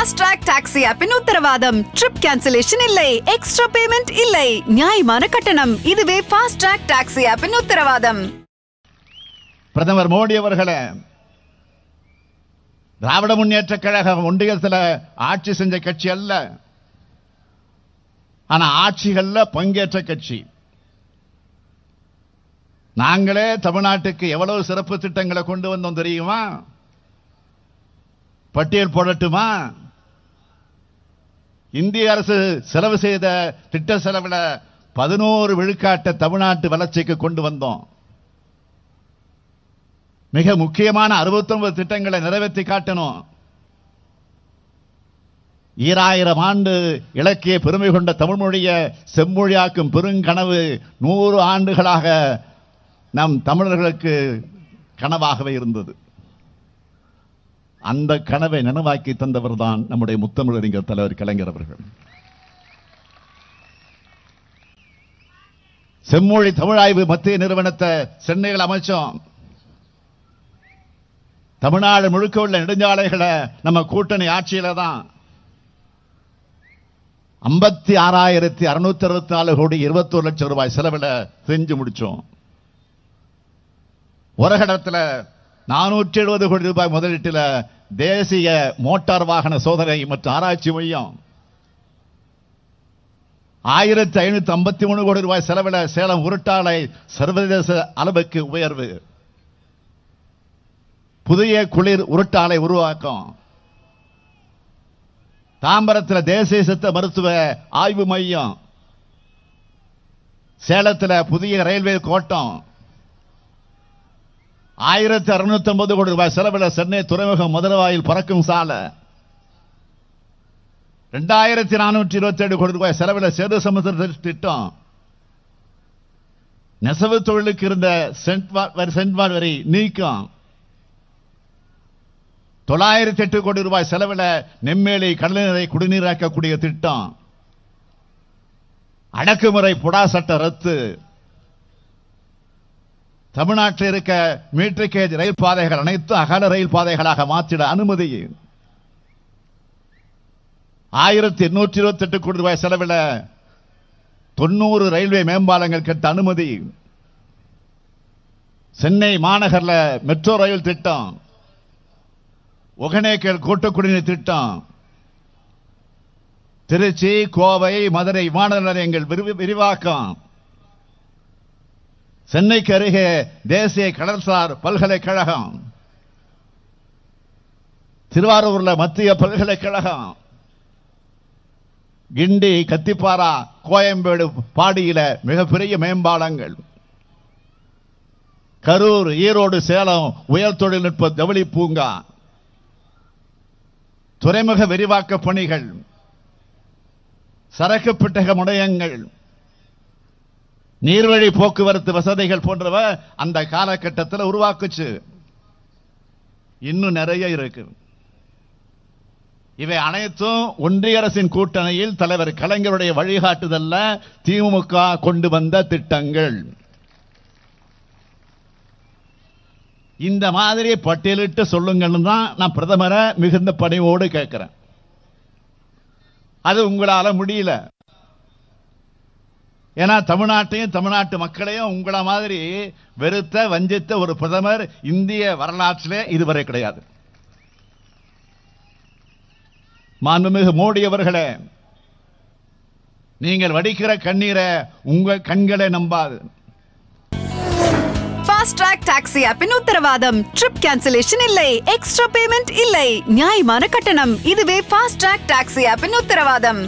fast track taxi ஆப்பின் உத்தரவாதம் trip cancellation இல்லை எக்ஸ்ட்ரா பேமெண்ட் இல்லை நியாயமான கட்டணம் இதுவே ஃபாஸ்ட் ட்ராக் டாக்ஸி ஆப்பின் உத்தரவாதம் பிரதமர் மோடி அவர்களே திராவிட முன்னேற்ற கழகம் ஒன்றியத்தில் ஆட்சி செஞ்ச கட்சி அல்ல ஆனால் ஆட்சிகளில் பங்கேற்ற கட்சி நாங்களே தமிழ்நாட்டுக்கு எவ்வளவு சிறப்பு திட்டங்களை கொண்டு வந்தோம் தெரியுமா பட்டியல் போடட்டுமா இந்திய அரசு செலவு செய்த திட்ட செலவில் பதினோரு விழுக்காட்டை தமிழ்நாட்டு வளர்ச்சிக்கு கொண்டு வந்தோம் மிக முக்கியமான அறுபத்தொன்பது திட்டங்களை நிறைவேற்றி காட்டணும் ஈராயிரம் ஆண்டு இலக்கிய பெருமை கொண்ட தமிழ் மொழியை செம்மொழியாக்கும் பெருங்கனவு நூறு ஆண்டுகளாக நம் தமிழர்களுக்கு கனவாகவே இருந்தது அந்த கனவை நனவாக்கி தந்தவர் தான் நம்முடைய முத்தமிழறிஞர் தலைவர் கலைஞர் அவர்கள் செம்மொழி தமிழாய்வு மத்திய நிறுவனத்தை சென்னையில் அமைச்சோம் தமிழ்நாடு முழுக்க உள்ள நெடுஞ்சாலைகளை நம்ம கூட்டணி ஆட்சியில தான் ஐம்பத்தி ஆறாயிரத்தி அறுநூத்தி அறுபத்தி நாலு கோடி ஒரு லட்சம் ரூபாய் செலவில் செஞ்சு முடிச்சோம் ஒரு கடத்தில் நானூற்றி எழுபது கோடி ரூபாய் முதலீட்டில் தேசிய மோட்டார் வாகன சோதனை மற்றும் ஆராய்ச்சி மையம் ஆயிரத்தி ஐநூத்தி ஐம்பத்தி மூணு கோடி ரூபாய் செலவில் சேலம் உருட்டாலை சர்வதேச அளவுக்கு உயர்வு புதிய குளிர் உருட்டாலை உருவாக்கம் தாம்பரத்தில் தேசிய சித்த மருத்துவ ஆய்வு மையம் சேலத்தில் புதிய ரயில்வே கோட்டம் ஆயிரத்தி அறுநூத்தி ஐம்பது கோடி ரூபாய் செலவில் சென்னை துறைமுகம் முதலவாயில் பறக்கும் சாலை ரெண்டாயிரத்தி நானூற்றி இருபத்தி ஏழு கோடி ரூபாய் செலவில் சேது சமுதிர திட்டம் நெசவு தொழிலுக்கு இருந்த சென்ட்வாட் வரி நீக்கம் தொள்ளாயிரத்தி எட்டு கோடி ரூபாய் செலவில் நெம்மேலி கடலை குடிநீராக்கக்கூடிய திட்டம் அடக்குமுறை புடா சட்ட ரத்து தமிழ்நாட்டில் இருக்க மீட்டர் கேஜ் ரயில் பாதைகள் அனைத்து அகல ரயில் பாதைகளாக மாற்றிட அனுமதி ஆயிரத்தி எண்ணூற்றி இருபத்தி எட்டு கோடி ரூபாய் செலவில் தொண்ணூறு ரயில்வே மேம்பாலங்கள் கட்ட அனுமதி சென்னை மாநகரில் மெட்ரோ ரயில் திட்டம் ஒகனேக்கல் கூட்டுக்குடிநீர் திட்டம் திருச்சி கோவை மதுரை விமான நிலையங்கள் விரிவாக்கம் சென்னைக்கு அருகே தேசிய கடல்சார் பல்கலைக்கழகம் திருவாரூர்ல மத்திய பல்கலைக்கழகம் கிண்டி கத்திப்பாரா கோயம்பேடு பாடியில மிகப்பெரிய மேம்பாலங்கள் கரூர் ஈரோடு சேலம் உயர் தொழில்நுட்ப ஜவுளி பூங்கா துறைமுக விரிவாக்க பணிகள் சரக்கு பெட்டக முனையங்கள் நீர்வழி போக்குவரத்து வசதிகள் போன்றவ அந்த காலகட்டத்தில் உருவாக்குச்சு இன்னும் நிறைய இருக்கு இவை அனைத்தும் ஒன்றிய அரசின் கூட்டணியில் தலைவர் கலைஞருடைய வழிகாட்டுதல்ல திமுக கொண்டு வந்த திட்டங்கள் இந்த மாதிரி பட்டியலிட்டு சொல்லுங்கன்னு தான் நான் பிரதமரை மிகுந்த பணிவோடு கேட்கிறேன் அது உங்களால முடியல ஏன்னா தமிழ்நாட்டையும் தமிழ்நாட்டு மக்களையும் உங்களை மாதிரி வெறுத்த வஞ்சித்த ஒரு பிரதமர் இந்திய வரலாற்றிலே இதுவரை கிடையாது மாண்புமிகு மோடி அவர்களே நீங்கள் வடிக்கிற கண்ணீரை உங்க கண்களை நம்பாது ஃபாஸ்ட் ட்ராக் டாக்ஸி ஆப்பின் உத்தரவாதம் ட்ரிப் கேன்சலேஷன் இல்லை எக்ஸ்ட்ரா பேமெண்ட் இல்லை நியாயமான கட்டணம் இதுவே ஃபாஸ்ட் ட்ராக் டாக்ஸி ஆப்பின் உத்தரவாதம்